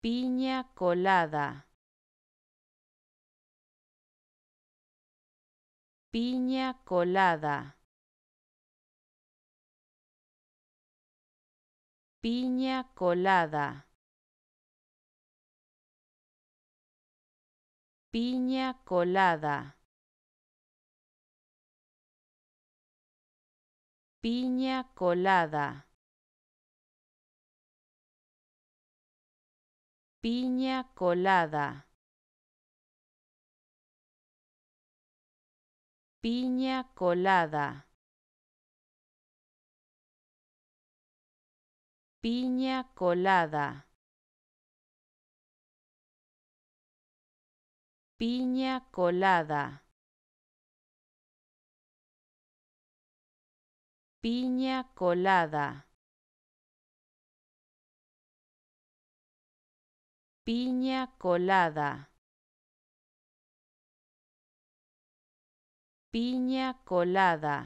Piña colada. Piña colada. Piña colada. Piña colada. Piña colada. Piña colada. Piña colada. Piña colada. Piña colada. Piña colada. piña colada, piña colada.